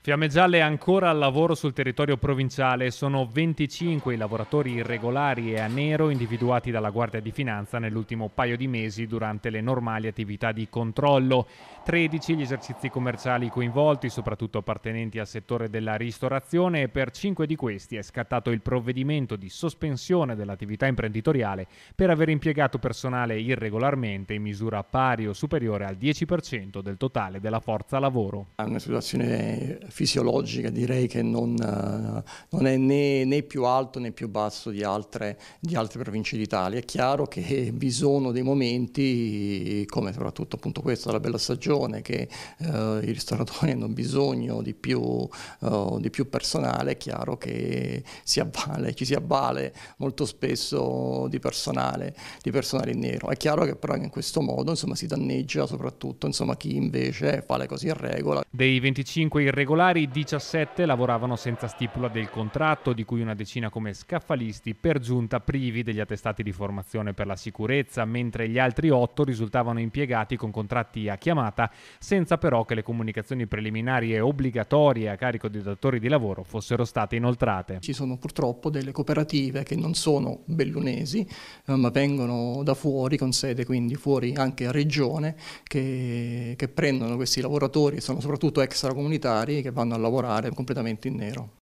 Fiamme Gialle è ancora al lavoro sul territorio provinciale. Sono 25 i lavoratori irregolari e a nero individuati dalla Guardia di Finanza nell'ultimo paio di mesi durante le normali attività di controllo. 13 gli esercizi commerciali coinvolti, soprattutto appartenenti al settore della ristorazione, e per 5 di questi è scattato il provvedimento di sospensione dell'attività imprenditoriale per aver impiegato personale irregolarmente in misura pari o superiore al 10% del totale della forza lavoro. È una situazione fisiologica direi che non, eh, non è né, né, più alto né più basso di altre, di altre province d'Italia. È chiaro che vi sono dei momenti, come soprattutto appunto questa, la bella stagione, che eh, i ristoratori hanno bisogno di più, eh, di più, personale, è chiaro che si avvale, ci si avvale molto spesso di personale, di personale in nero. È chiaro che però in questo modo insomma, si danneggia soprattutto insomma, chi invece fa le cose in regola. Dei 25 irregolari particolari 17 lavoravano senza stipula del contratto, di cui una decina come scaffalisti, per giunta privi degli attestati di formazione per la sicurezza, mentre gli altri 8 risultavano impiegati con contratti a chiamata, senza però che le comunicazioni preliminari e obbligatorie a carico dei datori di lavoro fossero state inoltrate. Ci sono purtroppo delle cooperative che non sono bellunesi, eh, ma vengono da fuori, con sede quindi fuori anche a regione, che, che prendono questi lavoratori, sono soprattutto extracomunitari, che vanno a lavorare completamente in nero.